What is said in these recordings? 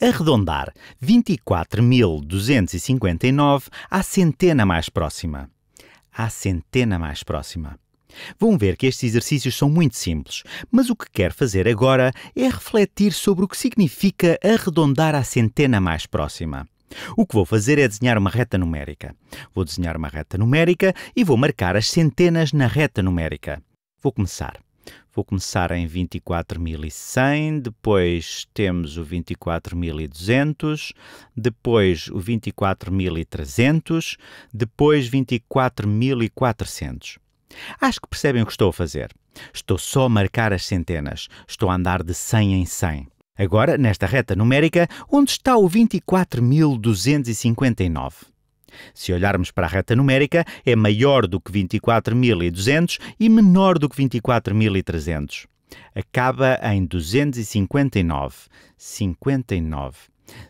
arredondar 24.259 à centena mais próxima. À centena mais próxima. Vão ver que estes exercícios são muito simples, mas o que quero fazer agora é refletir sobre o que significa arredondar à centena mais próxima. O que vou fazer é desenhar uma reta numérica. Vou desenhar uma reta numérica e vou marcar as centenas na reta numérica. Vou começar. Vou começar em 24.100, depois temos o 24.200, depois o 24.300, depois 24.400. Acho que percebem o que estou a fazer. Estou só a marcar as centenas. Estou a andar de 100 em 100. Agora, nesta reta numérica, onde está o 24.259? Se olharmos para a reta numérica, é maior do que 24.200 e menor do que 24.300. Acaba em 259. 59.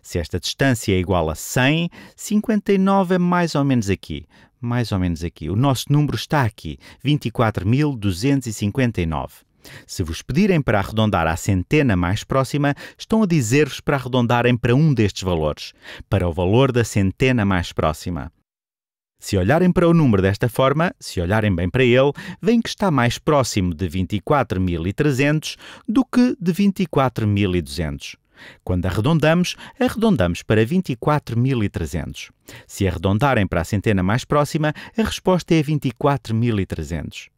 Se esta distância é igual a 100, 59 é mais ou menos aqui. Mais ou menos aqui. O nosso número está aqui, 24.259. Se vos pedirem para arredondar à centena mais próxima, estão a dizer-vos para arredondarem para um destes valores, para o valor da centena mais próxima. Se olharem para o número desta forma, se olharem bem para ele, veem que está mais próximo de 24.300 do que de 24.200. Quando arredondamos, arredondamos para 24.300. Se arredondarem para a centena mais próxima, a resposta é 24.300.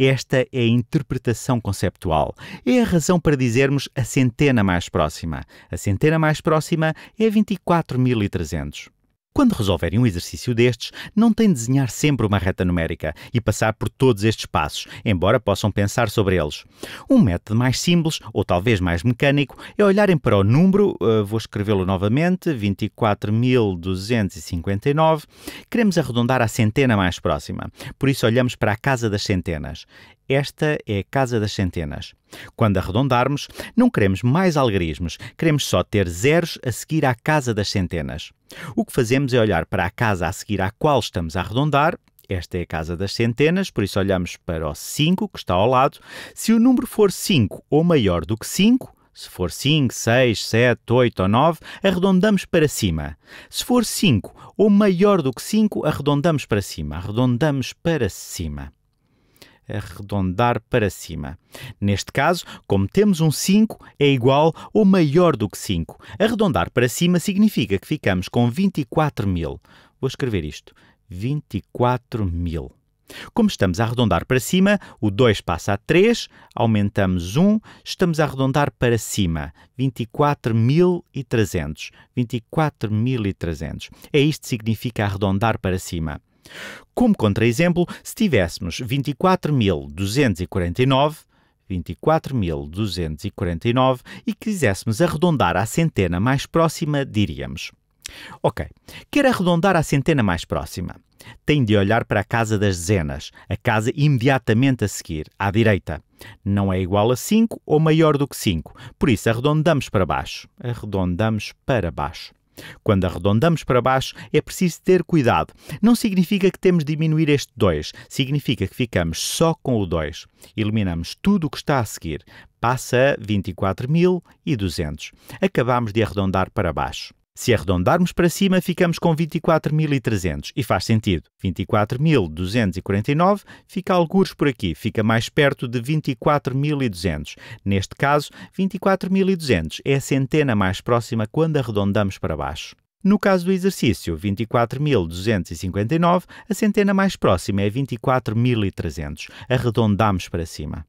Esta é a interpretação conceptual. É a razão para dizermos a centena mais próxima. A centena mais próxima é 24.300. Quando resolverem um exercício destes, não têm de desenhar sempre uma reta numérica e passar por todos estes passos, embora possam pensar sobre eles. Um método mais simples, ou talvez mais mecânico, é olharem para o número, eh, vou escrevê-lo novamente, 24.259. Queremos arredondar à centena mais próxima, por isso olhamos para a casa das centenas. Esta é a casa das centenas. Quando arredondarmos, não queremos mais algarismos, queremos só ter zeros a seguir à casa das centenas. O que fazemos é olhar para a casa a seguir à qual estamos a arredondar. Esta é a casa das centenas, por isso olhamos para o 5 que está ao lado. Se o número for 5 ou maior do que 5, se for 5, 6, 7, 8 ou 9, arredondamos para cima. Se for 5 ou maior do que 5, arredondamos para cima. Arredondamos para cima arredondar para cima. Neste caso, como temos um 5, é igual ou maior do que 5. Arredondar para cima significa que ficamos com 24 mil. Vou escrever isto: 24 mil. Como estamos a arredondar para cima, o 2 passa a 3, aumentamos 1, estamos a arredondar para cima, 24.300. 24.300. É isto que significa arredondar para cima. Como contra exemplo, se tivéssemos 24.249, 24.249 e quiséssemos arredondar à centena mais próxima, diríamos. Ok, quer arredondar à centena mais próxima. Tem de olhar para a casa das dezenas, a casa imediatamente a seguir, à direita. Não é igual a 5 ou maior do que 5, por isso arredondamos para baixo. Arredondamos para baixo. Quando arredondamos para baixo, é preciso ter cuidado. Não significa que temos de diminuir este 2, significa que ficamos só com o 2. Eliminamos tudo o que está a seguir. Passa a 24.200. Acabamos de arredondar para baixo. Se arredondarmos para cima, ficamos com 24.300 e faz sentido. 24.249 fica algures por aqui, fica mais perto de 24.200. Neste caso, 24.200 é a centena mais próxima quando arredondamos para baixo. No caso do exercício 24.259, a centena mais próxima é 24.300. Arredondamos para cima.